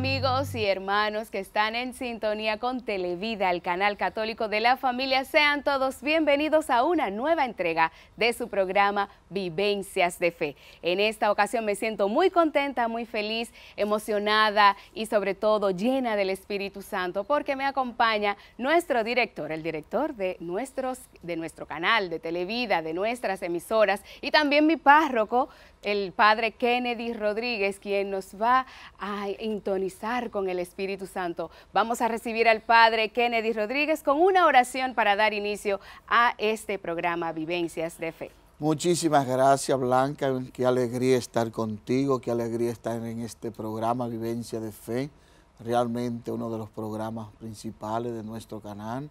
Amigos y hermanos que están en sintonía con Televida, el canal católico de la familia, sean todos bienvenidos a una nueva entrega de su programa Vivencias de Fe. En esta ocasión me siento muy contenta, muy feliz, emocionada y sobre todo llena del Espíritu Santo porque me acompaña nuestro director, el director de, nuestros, de nuestro canal de Televida, de nuestras emisoras y también mi párroco, el Padre Kennedy Rodríguez, quien nos va a intonizar con el Espíritu Santo. Vamos a recibir al Padre Kennedy Rodríguez con una oración para dar inicio a este programa Vivencias de Fe. Muchísimas gracias Blanca, qué alegría estar contigo, qué alegría estar en este programa Vivencia de Fe, realmente uno de los programas principales de nuestro canal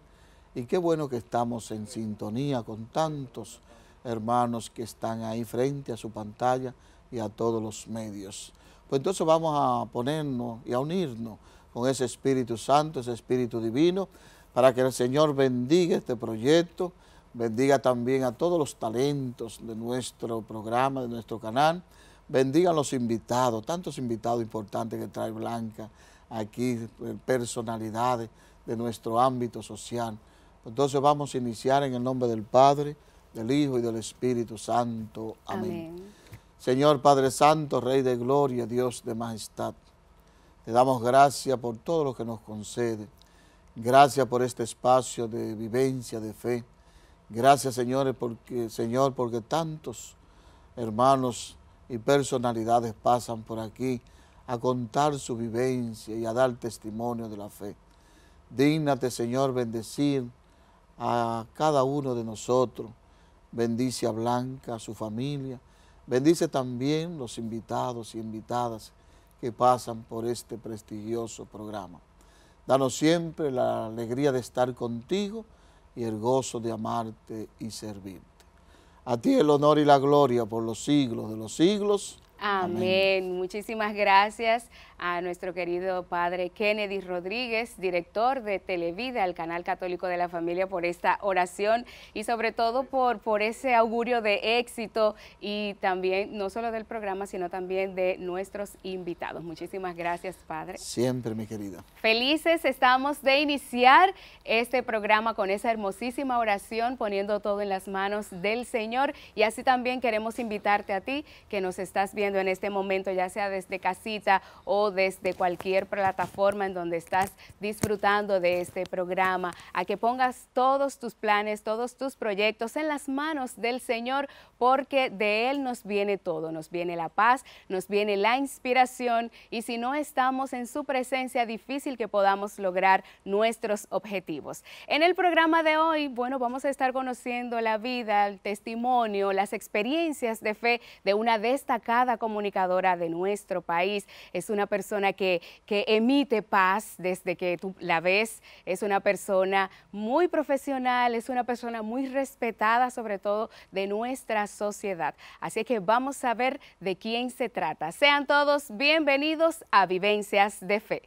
y qué bueno que estamos en sintonía con tantos hermanos que están ahí frente a su pantalla y a todos los medios. Pues entonces vamos a ponernos y a unirnos con ese Espíritu Santo, ese Espíritu Divino, para que el Señor bendiga este proyecto, bendiga también a todos los talentos de nuestro programa, de nuestro canal, bendiga a los invitados, tantos invitados importantes que trae Blanca aquí, eh, personalidades de nuestro ámbito social. Entonces vamos a iniciar en el nombre del Padre, del Hijo y del Espíritu Santo. Amén. Señor Padre Santo, Rey de Gloria, Dios de Majestad, te damos gracias por todo lo que nos concede. Gracias por este espacio de vivencia, de fe. Gracias, señores, porque, Señor, porque tantos hermanos y personalidades pasan por aquí a contar su vivencia y a dar testimonio de la fe. Dígnate, Señor, bendecir a cada uno de nosotros Bendice a Blanca, a su familia. Bendice también los invitados y invitadas que pasan por este prestigioso programa. Danos siempre la alegría de estar contigo y el gozo de amarte y servirte. A ti el honor y la gloria por los siglos de los siglos. Amén. Amén. Muchísimas gracias a nuestro querido padre Kennedy Rodríguez, director de Televida, el canal católico de la familia, por esta oración y sobre todo por, por ese augurio de éxito y también no solo del programa, sino también de nuestros invitados. Muchísimas gracias, padre. Siempre, mi querido. Felices estamos de iniciar este programa con esa hermosísima oración, poniendo todo en las manos del Señor y así también queremos invitarte a ti que nos estás viendo en este momento, ya sea desde casita o desde cualquier plataforma en donde estás disfrutando de este programa, a que pongas todos tus planes, todos tus proyectos en las manos del Señor, porque de Él nos viene todo, nos viene la paz, nos viene la inspiración y si no estamos en su presencia, difícil que podamos lograr nuestros objetivos. En el programa de hoy, bueno, vamos a estar conociendo la vida, el testimonio, las experiencias de fe de una destacada comunicadora de nuestro país. Es una persona persona que, emite paz desde que tú la ves, es una persona muy profesional, es una persona muy respetada, sobre todo de nuestra sociedad. Así que vamos a ver de quién se trata. Sean todos bienvenidos a Vivencias de Fe.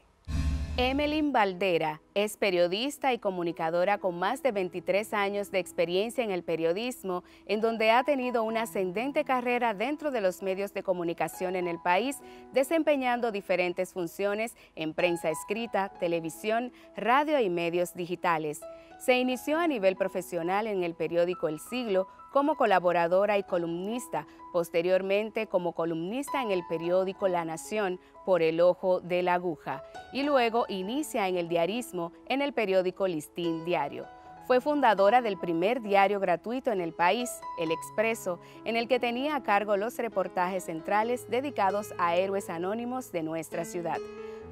Emeline Valdera es periodista y comunicadora con más de 23 años de experiencia en el periodismo, en donde ha tenido una ascendente carrera dentro de los medios de comunicación en el país, desempeñando diferentes funciones en prensa escrita, televisión, radio y medios digitales. Se inició a nivel profesional en el periódico El Siglo, como colaboradora y columnista, posteriormente como columnista en el periódico La Nación por El Ojo de la Aguja y luego inicia en el diarismo en el periódico Listín Diario. Fue fundadora del primer diario gratuito en el país, El Expreso, en el que tenía a cargo los reportajes centrales dedicados a héroes anónimos de nuestra ciudad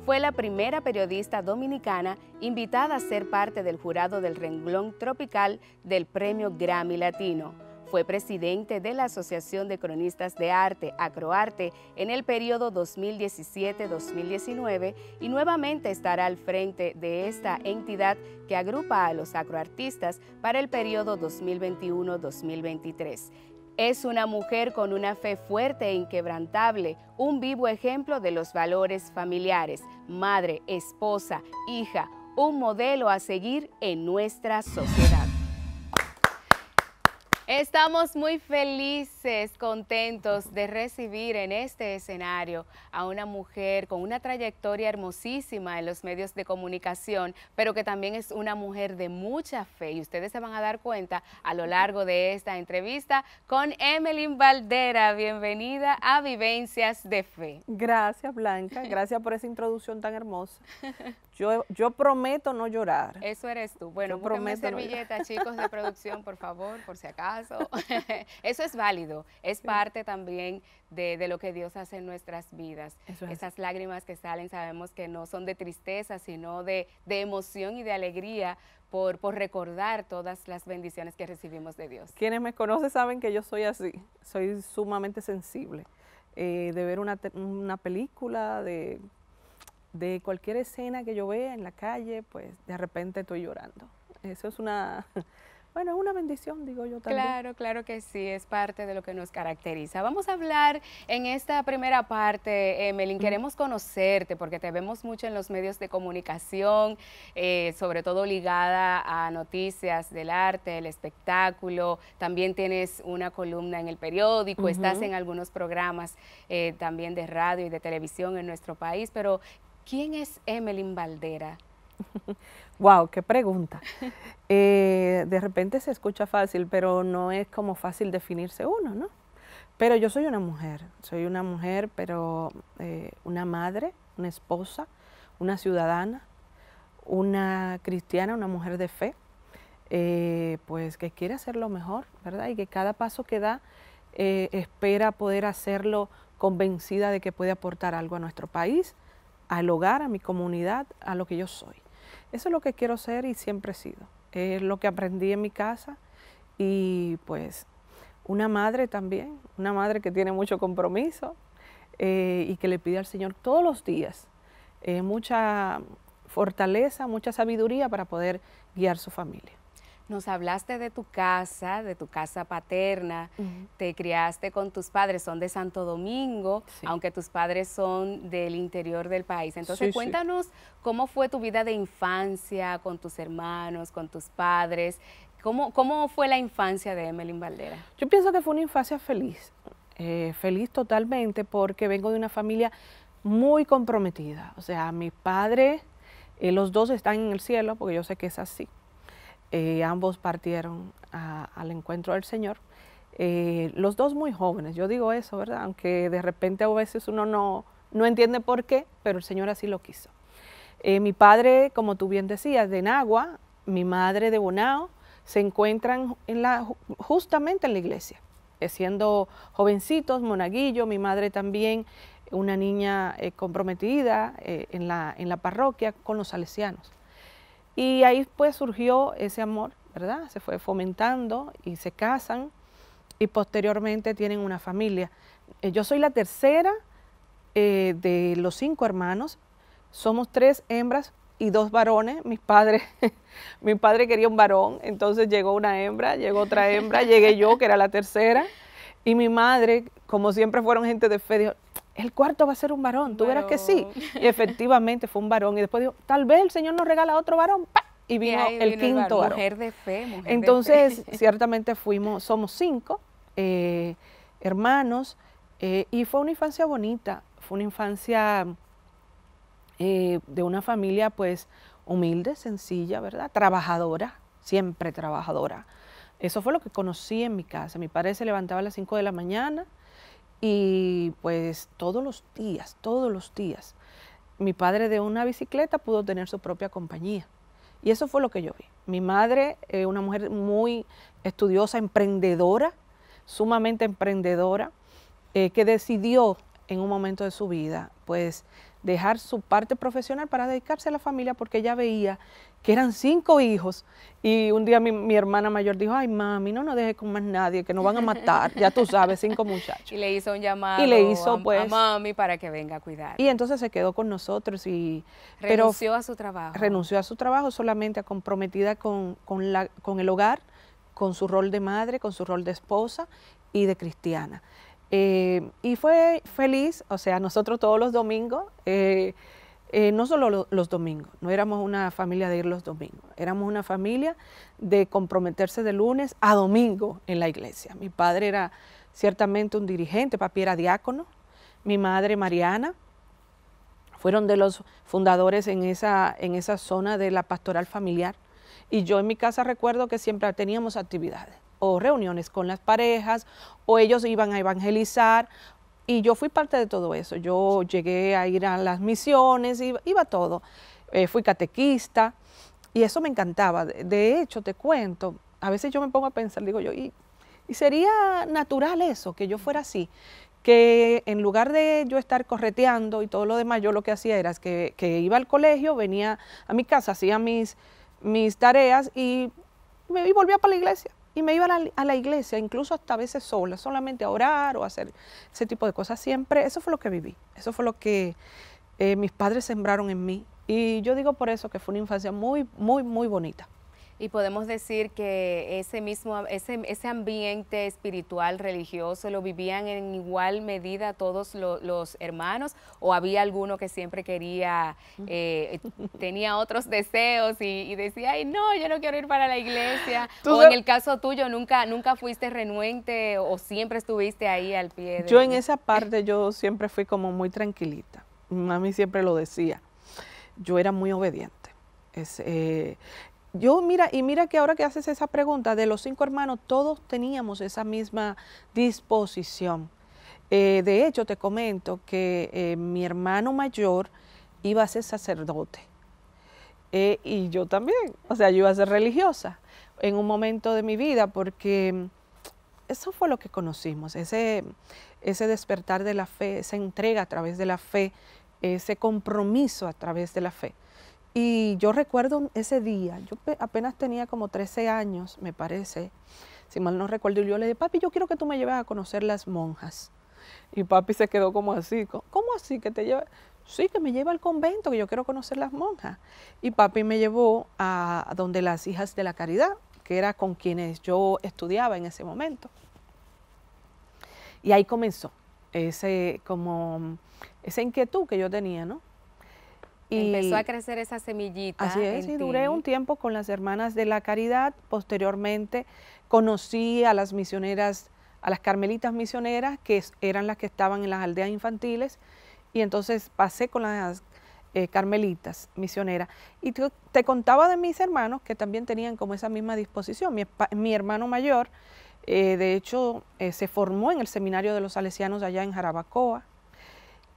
fue la primera periodista dominicana invitada a ser parte del jurado del renglón tropical del Premio Grammy Latino. Fue presidente de la Asociación de Cronistas de Arte, Acroarte, en el periodo 2017-2019 y nuevamente estará al frente de esta entidad que agrupa a los acroartistas para el periodo 2021-2023. Es una mujer con una fe fuerte e inquebrantable, un vivo ejemplo de los valores familiares, madre, esposa, hija, un modelo a seguir en nuestra sociedad. Estamos muy felices, contentos de recibir en este escenario a una mujer con una trayectoria hermosísima en los medios de comunicación, pero que también es una mujer de mucha fe. Y ustedes se van a dar cuenta a lo largo de esta entrevista con Emeline Valdera. Bienvenida a Vivencias de Fe. Gracias, Blanca. Gracias por esa introducción tan hermosa. Yo, yo prometo no llorar. Eso eres tú. Bueno, prometo servilletas, chicos de producción, por favor, por si acaso. Eso es válido. Es parte también de, lo que Dios hace en nuestras vidas. Esas lágrimas que salen, sabemos que no son de tristeza, sino de, emoción y de alegría por, recordar todas las bendiciones que recibimos de Dios. Quienes me conocen saben que yo soy así, soy sumamente sensible. Eh, de ver una película, de de cualquier escena que yo vea en la calle, pues de repente estoy llorando. Eso es una, bueno, una bendición, digo yo también. Claro, claro que sí, es parte de lo que nos caracteriza. Vamos a hablar en esta primera parte, Melin, queremos conocerte porque te vemos mucho en los medios de comunicación, eh, sobre todo ligada a noticias del arte, el espectáculo, también tienes una columna en el periódico, estás en algunos programas eh, también de radio y de televisión en nuestro país, pero ¿Quién es Emeline Valdera? wow, qué pregunta. Eh, de repente se escucha fácil, pero no es como fácil definirse uno, ¿no? Pero yo soy una mujer, soy una mujer, pero eh, una madre, una esposa, una ciudadana, una cristiana, una mujer de fe, eh, pues que quiere hacer lo mejor, ¿verdad? Y que cada paso que da espera poder hacerlo convencida de que puede aportar algo a nuestro país al hogar, a mi comunidad, a lo que yo soy. Eso es lo que quiero ser y siempre he sido. Es lo que aprendí en mi casa y pues una madre también, una madre que tiene mucho compromiso eh, y que le pide al Señor todos los días eh, mucha fortaleza, mucha sabiduría para poder guiar su familia. Nos hablaste de tu casa, de tu casa paterna, te criaste con tus padres, son de Santo Domingo, aunque tus padres son del interior del país. Entonces cuéntanos cómo fue tu vida de infancia con tus hermanos, con tus padres. ¿Cómo, cómo fue la infancia de Emeline Valdera? Yo pienso que fue una infancia feliz, eh, feliz totalmente porque vengo de una familia muy comprometida. O sea, mi padre, eh, los dos están en el cielo, porque yo sé que es así. Eh, ambos partieron al encuentro del Señor. Eh, los dos muy jóvenes, yo digo eso, ¿verdad? Aunque de repente a veces uno no, no entiende por qué, pero el Señor así lo quiso. Eh, mi padre, como tú bien decías, de Nagua, mi madre de Bonao, se encuentran justamente en la iglesia, siendo jovencitos, monaguillo, mi madre también, una niña comprometida en la parroquia con los salesianos. Y ahí pues surgió ese amor, ¿verdad? Se fue fomentando y se casan y posteriormente tienen una familia. Eh, yo soy la tercera eh, de los cinco hermanos, somos tres hembras y dos varones, mis padres, mi padre quería un varón, entonces llegó una hembra, llegó otra hembra, llegué yo, que era la tercera, y mi madre, como siempre fueron gente de fe, dijo, el cuarto va a ser un varón, tú verás que sí. Y efectivamente fue un varón. Y después dijo, tal vez el Señor nos regala otro varón. Y vino el quinto varón. Entonces, ciertamente fuimos, somos cinco eh, hermanos, eh, y fue una infancia bonita, fue una infancia eh, de una familia pues humilde, sencilla, ¿verdad? Trabajadora, siempre trabajadora. Eso fue lo que conocí en mi casa. Mi padre se levantaba a las 5 de la mañana, y pues todos los días, todos los días, mi padre de una bicicleta pudo tener su propia compañía. Y eso fue lo que yo vi. Mi madre, una mujer muy estudiosa, emprendedora, sumamente emprendedora, eh, que decidió en un momento de su vida, pues dejar su parte profesional para dedicarse a la familia porque ella veía que eran cinco hijos y un día mi, hermana mayor dijo, ay mami, no nos dejes con más nadie, que nos van a matar, ya tú sabes, cinco muchachos. Y le hizo un llamado y le hizo, a, pues, mami para que venga a cuidar. Y entonces se quedó con nosotros y... Renunció a su trabajo. Renunció a su trabajo solamente comprometida con, la, con el hogar, con su rol de madre, con su rol de esposa y de cristiana. Eh, y fue feliz, o sea, nosotros todos los domingos, eh, eh, no solo los domingos, no éramos una familia de ir los domingos, éramos una familia de comprometerse de lunes a domingo en la iglesia. Mi padre era ciertamente un dirigente, papi era diácono, mi madre Mariana, fueron de los fundadores en esa, en esa zona de la pastoral familiar. Y yo en mi casa recuerdo que siempre teníamos actividades o reuniones con las parejas, o ellos iban a evangelizar, y yo fui parte de todo eso. Yo llegué a ir a las misiones, iba, todo. Eh, fui catequista y eso me encantaba. De, hecho, te cuento, a veces yo me pongo a pensar, digo yo, y, y, sería natural eso, que yo fuera así. Que en lugar de yo estar correteando y todo lo demás, yo lo que hacía era que, iba al colegio, venía a mi casa, hacía mis, mis tareas y, me, y volvía para la iglesia. Y me iba a la, iglesia, incluso hasta a veces sola, solamente a orar o hacer ese tipo de cosas. Siempre, eso fue lo que viví, eso fue lo que eh, mis padres sembraron en mí. Y yo digo por eso que fue una infancia muy, muy, muy bonita. Y podemos decir que ese mismo ese, ese ambiente espiritual, religioso, lo vivían en igual medida todos los hermanos, o había alguno que siempre quería, eh, tenía otros deseos y, decía, ay, no, yo no quiero ir para la iglesia. O en el caso tuyo, nunca, nunca fuiste renuente o, siempre estuviste ahí al pie. yo en esa parte, yo siempre fui como muy tranquilita. Mami siempre lo decía. Yo era muy obediente. Es, eh, yo mira, y mira que ahora que haces esa pregunta, de los cinco hermanos, todos teníamos esa misma disposición. Eh, de hecho, te comento que eh, mi hermano mayor iba a ser sacerdote. Eh, y yo también, o sea, yo iba a ser religiosa en un momento de mi vida porque mm, eso fue lo que conocimos, ese, ese despertar de la fe, esa entrega a través de la fe, ese compromiso a través de la fe. Y yo recuerdo ese día, yo apenas tenía como 13 años, me parece, si mal no recuerdo, yo le dije, papi, yo quiero que tú me lleves a conocer las monjas. Y papi se quedó como así, ¿cómo así que te lleve? Sí, que me lleva al convento, que yo quiero conocer las monjas. Y papi me llevó a donde las hijas de la caridad, que era con quienes yo estudiaba en ese momento. Y ahí comenzó ese, como, esa inquietud que yo tenía, ¿no? Y Empezó a crecer esa semillita. Así es, y duré un tiempo con las Hermanas de la Caridad. Posteriormente conocí a las misioneras, a las carmelitas misioneras, que eran las que estaban en las aldeas infantiles. Y entonces pasé con las eh, carmelitas misioneras. Y te, contaba de mis hermanos que también tenían como esa misma disposición. Mi, hermano mayor, eh, de hecho, eh, se formó en el seminario de los salesianos allá en Jarabacoa.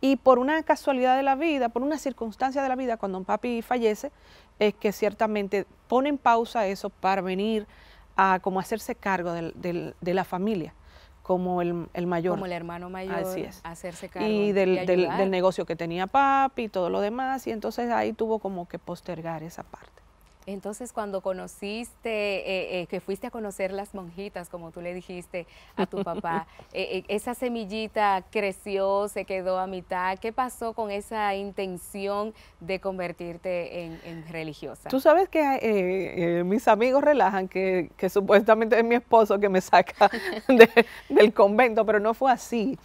Y por una casualidad de la vida, por una circunstancia de la vida, cuando un papi fallece, es que ciertamente pone en pausa eso para venir a como hacerse cargo de, la familia, como el, mayor. Como el hermano mayor, Así es. hacerse cargo. Y del negocio que tenía papi y todo lo demás, y entonces ahí tuvo como que postergar esa parte. Entonces, cuando conociste, eh, eh, que fuiste a conocer las monjitas, como tú le dijiste a tu papá, eh, esa semillita creció, se quedó a mitad. ¿Qué pasó con esa intención de convertirte en, religiosa? Tú sabes que mis amigos relajan que, supuestamente es mi esposo que me saca del convento, pero no fue así.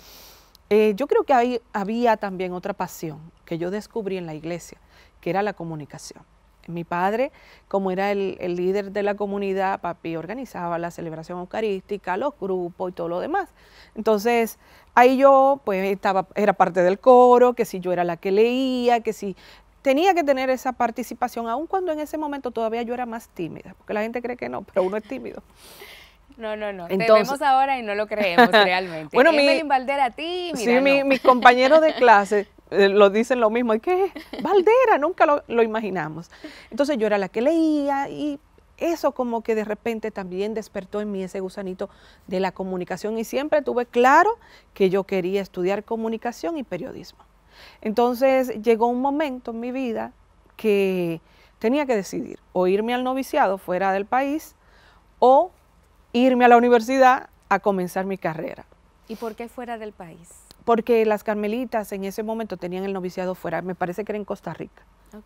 yo creo que ahí había también otra pasión que yo descubrí en la iglesia, que era la comunicación mi padre, como era el, líder de la comunidad, papi organizaba la celebración eucarística, los grupos y todo lo demás. Entonces, ahí yo pues estaba, era parte del coro, que si yo era la que leía, que si tenía que tener esa participación, aun cuando en ese momento todavía yo era más tímida, porque la gente cree que no, pero uno es tímido. No, no, no. Entonces, te vemos ahora y no lo creemos realmente. bueno, mi, Sí, mi, mis compañeros de clase Eh, lo dicen lo mismo, ¿y qué? Valdera, nunca lo, lo, imaginamos. Entonces yo era la que leía y eso como que de repente también despertó en mí ese gusanito de la comunicación y siempre tuve claro que yo quería estudiar comunicación y periodismo. Entonces llegó un momento en mi vida que tenía que decidir o irme al noviciado fuera del país o irme a la universidad a comenzar mi carrera. ¿Y por qué fuera del país? porque las carmelitas en ese momento tenían el noviciado fuera, me parece que era en Costa Rica.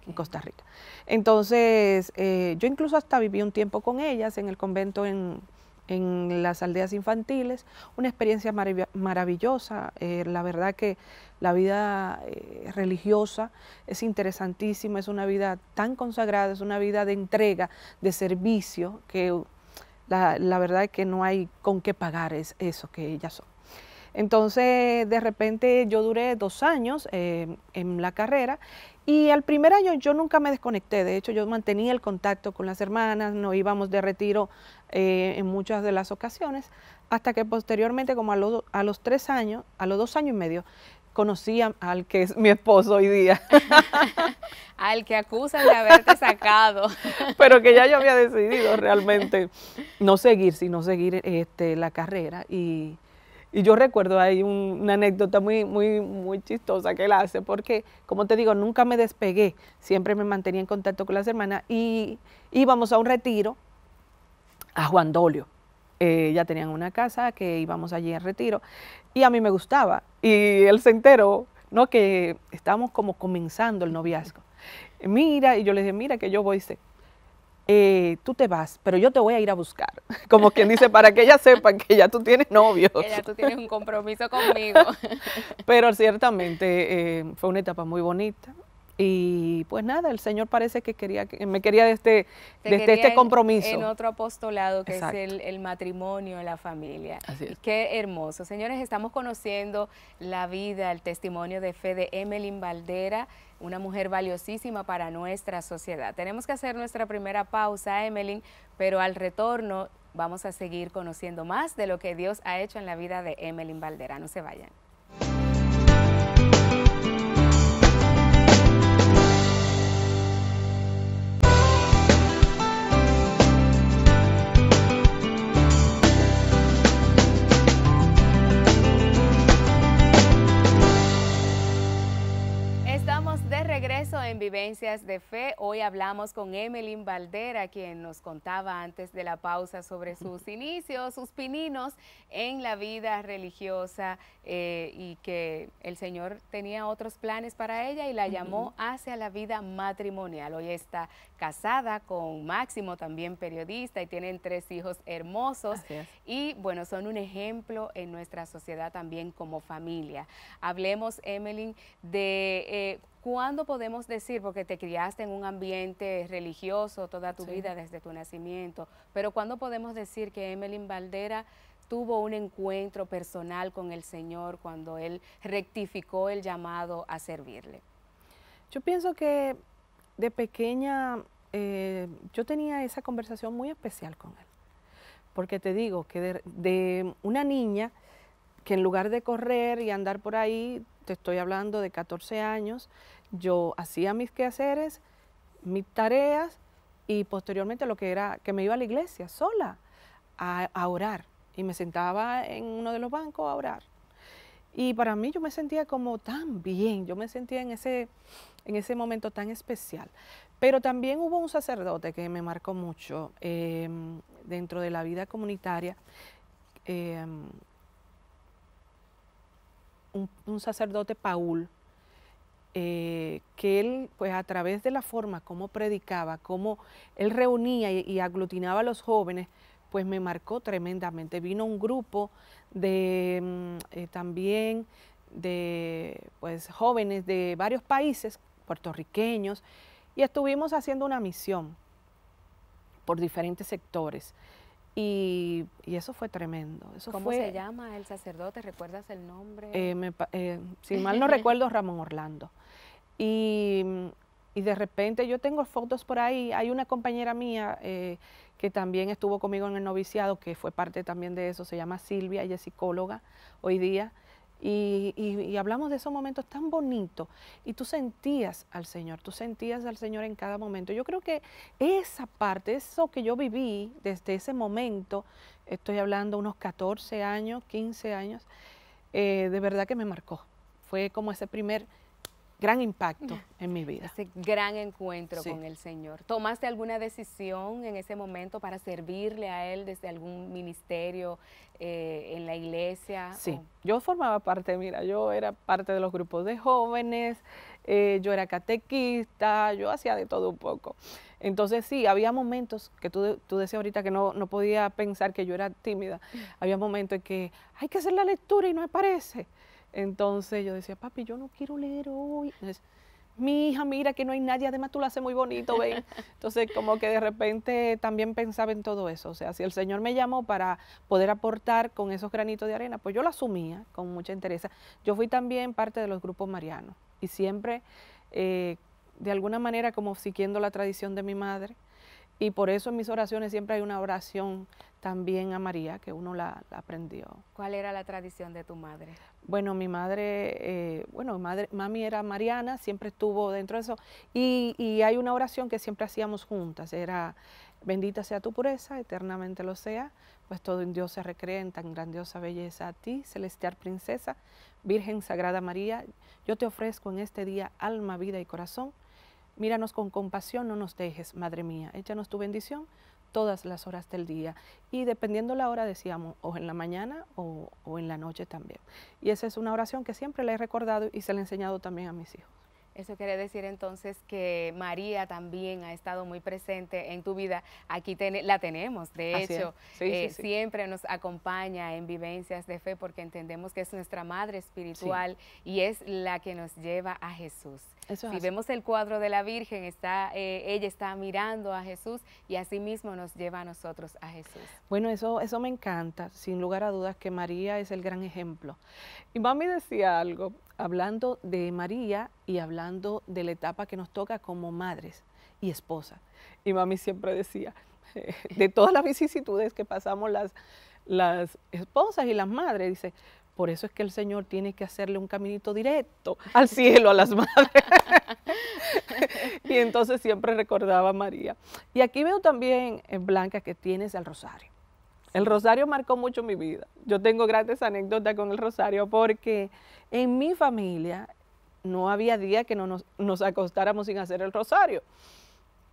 En Costa Rica. Entonces, eh, yo incluso hasta viví un tiempo con ellas en el convento en, las aldeas infantiles, una experiencia maravillosa. Eh, la verdad que la vida eh, religiosa es interesantísima, es una vida tan consagrada, es una vida de entrega, de servicio, que la, la verdad que no hay con qué pagar eso que ellas son. Entonces, de repente yo duré dos años eh, en la carrera y al primer año yo nunca me desconecté, de hecho yo mantenía el contacto con las hermanas, no íbamos de retiro eh, en muchas de las ocasiones, hasta que posteriormente, como a, los a los tres años, a los dos años y medio, conocí al que es mi esposo hoy día. al que acusan de haberte sacado. Pero que ya yo había decidido realmente no seguir, sino seguir este, la carrera y y yo recuerdo ahí una anécdota muy, muy, muy chistosa que él hace, porque, como te digo, nunca me despegué, siempre me mantenía en contacto con las hermanas y íbamos a un retiro a Juan Dolio. Eh, ya tenían una casa que íbamos allí a retiro y a mí me gustaba. Y él se enteró, ¿no? Que estábamos como comenzando el noviazgo. Mira, y yo le dije, mira que yo voy, eh, tú te vas, pero yo te voy a ir a buscar. Como quien dice, para que ella sepa que ya tú tienes novio. Ya tú tienes un compromiso conmigo. pero ciertamente eh, fue una etapa muy bonita. Y pues nada, el Señor parece que quería me quería desde, este, este compromiso. En, otro apostolado que es el, matrimonio matrimonio, la familia. Así Qué hermoso. Señores, estamos conociendo la vida, el testimonio de fe de Emeline Valdera, una mujer valiosísima para nuestra sociedad. Tenemos que hacer nuestra primera pausa, Emeline, pero al retorno vamos a seguir conociendo más de lo que Dios ha hecho en la vida de Emeline Valdera. No se vayan. de regreso en Vivencias de Fe. Hoy hablamos con Emeline Valdera, quien nos contaba antes de la pausa sobre sus inicios, sus pininos en la vida religiosa eh, y que el Señor tenía otros planes para ella y la llamó hacia la vida matrimonial. Hoy está casada con Máximo, también periodista, y tienen tres hijos hermosos. Y bueno, son un ejemplo en nuestra sociedad también como familia. Hablemos, Emeline, de eh, ¿Cuándo podemos decir, porque te criaste en un ambiente religioso toda tu vida desde tu nacimiento, pero cuándo podemos decir que Emeline Valdera tuvo un encuentro personal con el Señor cuando Él rectificó el llamado a servirle? Yo pienso que de pequeña eh, yo tenía esa conversación muy especial con él. Porque te digo que de, una niña que en lugar de correr y andar por ahí, te estoy hablando de 14 años, yo hacía mis quehaceres, mis tareas y posteriormente lo que era que me iba a la iglesia sola a, orar. Y me sentaba en uno de los bancos a orar. Y para mí yo me sentía como tan bien, yo me sentía en ese, en ese momento tan especial. Pero también hubo un sacerdote que me marcó mucho em, dentro de la vida comunitaria, em, un, sacerdote Paul, eh, que él, pues a través de la forma como predicaba, cómo él reunía y, aglutinaba a los jóvenes, pues me marcó tremendamente. Vino un grupo de em, eh, también de pues, jóvenes de varios países puertorriqueños, y estuvimos haciendo una misión por diferentes sectores. Y, eso fue tremendo. ¿Cómo se llama el sacerdote? ¿Recuerdas el nombre? Eh, eh, si mal no recuerdo, Ramón Orlando. Y, de repente yo tengo fotos por ahí. Hay una compañera mía eh, que también estuvo conmigo en el noviciado, que fue parte también de eso, se llama Silvia, ella es psicóloga hoy día. Y, hablamos de esos momentos tan bonitos. Y tú sentías al Señor, tú sentías al Señor en cada momento. Yo creo que esa parte, eso que yo viví desde ese momento, estoy hablando unos 14 años, 15 años, eh, de verdad que me marcó. Fue como ese primer gran impacto en mi vida. Ese gran encuentro con el Señor. ¿Tomaste alguna decisión en ese momento para servirle a Él desde algún ministerio eh, en la iglesia? Sí, yo formaba parte, mira, yo era parte de los grupos de jóvenes, eh, yo era catequista, yo hacía de todo un poco. Entonces sí, había momentos que tú, tú decías ahorita que no, podía pensar que yo era tímida. Mm. Había momentos en que hay que hacer la lectura y no me parece. Entonces yo decía, papi, yo no quiero leer hoy. mi hija, mira que no hay nadie, además tú lo haces muy bonito, ven. Entonces, como que de repente también pensaba en todo eso. O sea, si el Señor me llamó para poder aportar con esos granitos de arena, pues yo lo asumía con mucha interés. Yo fui también parte de los grupos marianos y siempre, eh, de alguna manera, como siguiendo la tradición de mi madre, y por eso en mis oraciones siempre hay una oración también a María que uno la, aprendió. ¿Cuál era la tradición de tu madre? Bueno, mi madre, eh, bueno, madre, mami era mariana, siempre estuvo dentro de eso. Y, y hay una oración que siempre hacíamos juntas, era Bendita sea tu pureza, eternamente lo sea, pues todo en Dios se recrea en tan grandiosa belleza. A ti, celestial princesa, Virgen Sagrada María, yo te ofrezco en este día alma, vida y corazón Míranos con compasión, no nos dejes, Madre mía. Échanos tu bendición todas las horas del día. Y dependiendo la hora, decíamos, o en la mañana o, o en la noche también. Y esa es una oración que siempre le he recordado y se la he enseñado también a mis hijos. Eso quiere decir entonces que María también ha estado muy presente en tu vida. Aquí la tenemos, de hecho, eh, siempre nos acompaña en vivencias de fe porque entendemos que es nuestra madre espiritual y es la que nos lleva a Jesús. Eso si vemos el cuadro de la Virgen, está, eh, ella está mirando a Jesús y así mismo nos lleva a nosotros a Jesús. Bueno, eso, eso me encanta, sin lugar a dudas que María es el gran ejemplo. Y mami decía algo, hablando de María y hablando de la etapa que nos toca como madres y esposas. Y mami siempre decía, de todas las vicisitudes que pasamos las, las esposas y las madres, dice, por eso es que el Señor tiene que hacerle un caminito directo al cielo a las madres. y entonces siempre recordaba a María. Y aquí veo también, en eh, Blanca, que tienes el rosario. El rosario marcó mucho mi vida. Yo tengo grandes anécdotas con el rosario porque en mi familia no había día que no nos, acostáramos sin hacer el rosario.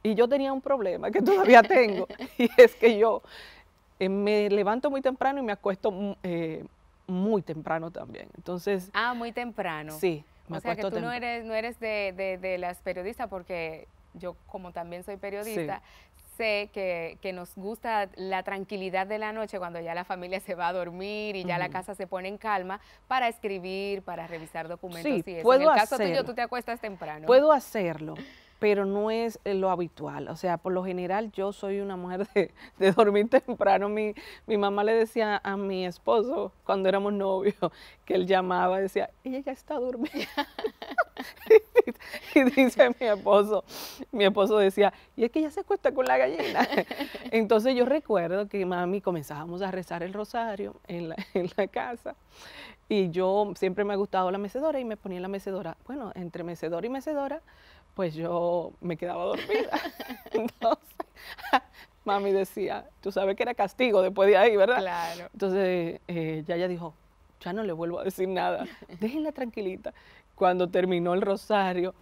Y yo tenía un problema que todavía tengo, y es que yo eh, me levanto muy temprano y me acuesto mm, eh, muy temprano también. Entonces. Ah, muy temprano. Sí. o sea que tú no eres, no eres de, las periodistas porque yo como también soy periodista, sé que, nos gusta la tranquilidad de la noche cuando ya la familia se va a dormir y ya la casa se pone en calma para escribir, para revisar documentos y eso. en el caso tuyo, tú te acuestas temprano. Puedo hacerlo pero no es eh, lo habitual. O sea, por lo general yo soy una mujer de, dormir temprano. Mi, mi, mamá le decía a mi esposo, cuando éramos novios, que él llamaba, decía, ella ya está dormida. y dice mi esposo, mi esposo decía, y es que ya se acuesta con la gallina. Entonces yo recuerdo que mami comenzábamos a rezar el rosario en la, casa. Y yo siempre me ha gustado la mecedora y me ponía la mecedora. Bueno, entre mecedora y mecedora pues yo me quedaba dormida. Entonces, mami decía, tú sabes que era castigo después de ahí, ¿verdad? Claro. Entonces, eh, ya dijo, ya no le vuelvo a decir nada, déjenla tranquilita. Cuando terminó el rosario,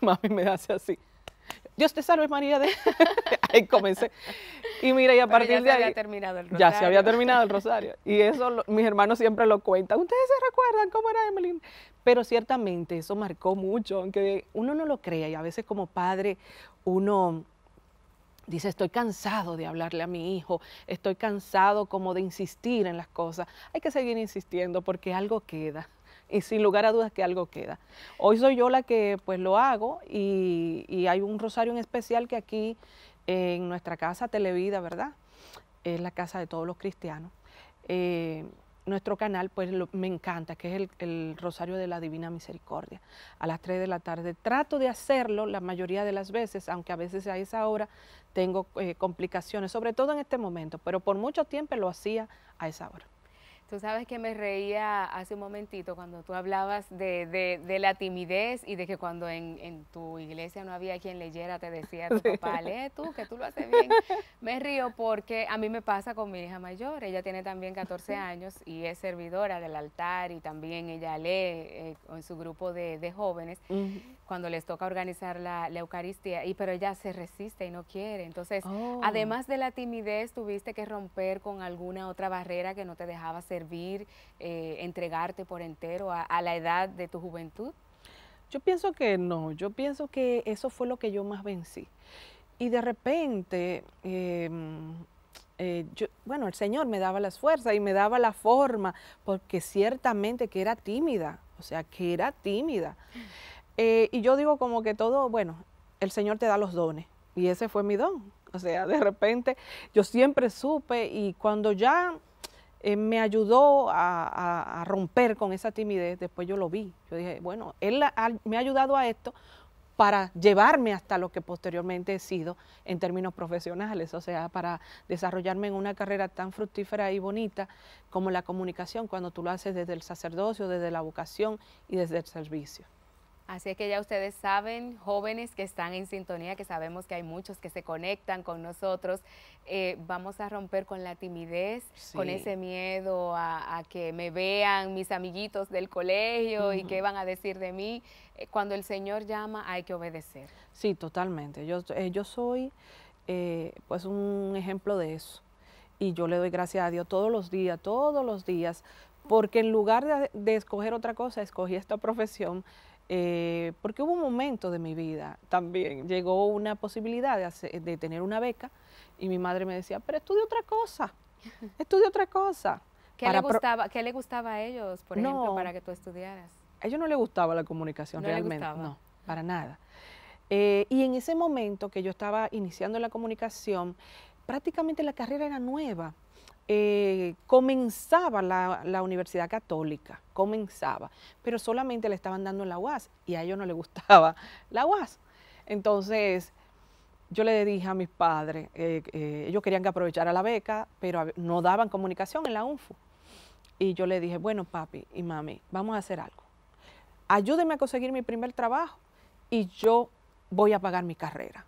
mami me hace así, Dios te salve María. De... ahí comencé. Y mira, y a partir ya de se ahí. Había terminado el rosario. Ya se había terminado el rosario. Y eso mis hermanos siempre lo cuentan. ¿Ustedes se recuerdan cómo era Emeline? Pero ciertamente eso marcó mucho, aunque uno no lo crea y a veces como padre uno Dice, estoy cansado de hablarle a mi hijo, estoy cansado como de insistir en las cosas. Hay que seguir insistiendo porque algo queda. Y sin lugar a dudas que algo queda. Hoy soy yo la que pues lo hago y, hay un rosario en especial que aquí en nuestra casa Televida, ¿verdad? Es la casa de todos los cristianos. Eh, nuestro canal, pues me encanta, que es el, Rosario de la Divina Misericordia, a las 3 de la tarde. Trato de hacerlo la mayoría de las veces, aunque a veces a esa hora tengo eh, complicaciones, sobre todo en este momento, pero por mucho tiempo lo hacía a esa hora. Tú sabes que me reía hace un momentito cuando tú hablabas de, de, la timidez y de que cuando en, tu iglesia no había quien leyera, te decía tu papá, lee tú, que tú lo haces bien. Me río porque a mí me pasa con mi hija mayor. Ella tiene también 14 años y es servidora del altar y también ella lee eh, en su grupo de, jóvenes cuando les toca organizar la, Eucaristía, y pero ella se resiste y no quiere. Entonces, oh. además de la timidez, tuviste que romper con alguna otra barrera que no te dejaba servir, eh, entregarte por entero a, la edad de tu juventud. Yo pienso que no, yo pienso que eso fue lo que yo más vencí. Y de repente, em, eh, bueno, el Señor me daba las fuerzas y me daba la forma, porque ciertamente que era tímida, o sea, que era tímida. Eh, y yo digo como que todo, bueno, el Señor te da los dones y ese fue mi don. O sea, de repente yo siempre supe y cuando ya eh, me ayudó a, romper con esa timidez, después yo lo vi. Yo dije, bueno, Él me ha ayudado a esto para llevarme hasta lo que posteriormente he sido en términos profesionales, o sea, para desarrollarme en una carrera tan fructífera y bonita como la comunicación, cuando tú lo haces desde el sacerdocio, desde la vocación y desde el servicio. Así es que ya ustedes saben, jóvenes que están en sintonía, que sabemos que hay muchos que se conectan con nosotros, eh, vamos a romper con la timidez, con ese miedo a, que me vean mis amiguitos del colegio y qué van a decir de mí. Eh, cuando el Señor llama hay que obedecer. Sí, totalmente. Yo, eh, soy pues un ejemplo de eso. Y yo le doy gracias a Dios todos los días, todos los días, porque en lugar de escoger otra cosa, escogí esta profesión eh, porque hubo un momento de mi vida también, llegó una posibilidad de, tener una beca y mi madre me decía, pero estudia otra cosa, estudia otra cosa. ¿Qué, le gustaba, le gustaba a ellos, por ejemplo, para que tú estudiaras? A ellos no les gustaba la comunicación realmente, no, para nada. Eh, y en ese momento que yo estaba iniciando la comunicación, prácticamente la carrera era nueva. Eh, comenzaba la, Universidad Católica, comenzaba, pero solamente le estaban dando la UAS y a ellos no les gustaba la UAS. Entonces, yo le dije a mis padres, eh, eh, ellos querían que aprovechara la beca, pero no daban comunicación en la UNFU. Y yo le dije, bueno, papi y mami, vamos a hacer algo. Ayúdeme a conseguir mi primer trabajo y yo voy a pagar mi carrera.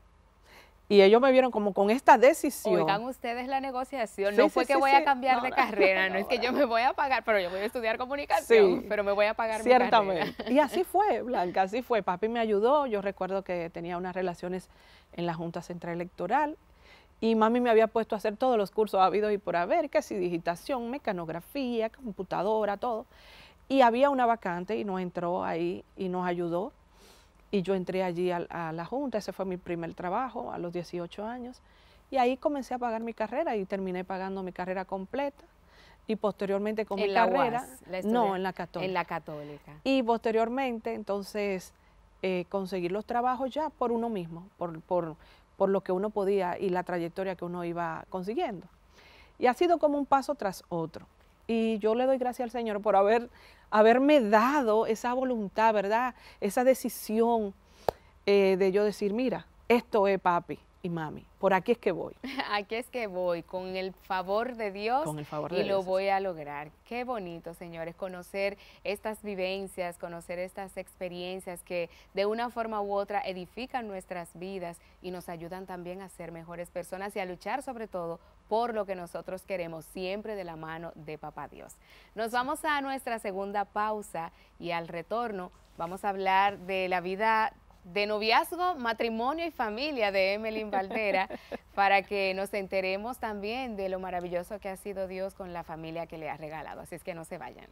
Y ellos me vieron como con esta decisión. Oigan ustedes la negociación. no fue que voy a cambiar de carrera, no, es que yo me voy a pagar, pero yo voy a estudiar comunicación, pero me voy a pagar Ciertamente. Mi carrera. Y así fue, Blanca, así fue. Papi me ayudó. Yo recuerdo que tenía unas relaciones en la Junta Central Electoral y mami me había puesto a hacer todos los cursos habidos y por haber, que digitación, mecanografía, computadora, todo. Y había una vacante y nos entró ahí y nos ayudó y yo entré allí a, la Junta, ese fue mi primer trabajo a los 18 años, y ahí comencé a pagar mi carrera y terminé pagando mi carrera completa. Y posteriormente con mi carrera, no, en la católica. En la católica. Y posteriormente, entonces, eh, conseguir los trabajos ya por uno mismo, por, por, por lo que uno podía y la trayectoria que uno iba consiguiendo. Y ha sido como un paso tras otro. Y yo le doy gracias al Señor por haber, haberme dado esa voluntad, ¿verdad? Esa decisión eh, de yo decir, mira, esto es papi y mami, por aquí es que voy. Aquí es que voy, con el favor de Dios con el favor de y lo voy a lograr. Qué bonito, señores, conocer estas vivencias, conocer estas experiencias que de una forma u otra edifican nuestras vidas y nos ayudan también a ser mejores personas y a luchar sobre todo por lo que nosotros queremos, siempre de la mano de Papá Dios. Nos vamos a nuestra segunda pausa y al retorno vamos a hablar de la vida de noviazgo, matrimonio y familia de Emeline Valdera para que nos enteremos también de lo maravilloso que ha sido Dios con la familia que le ha regalado. Así es que no se vayan.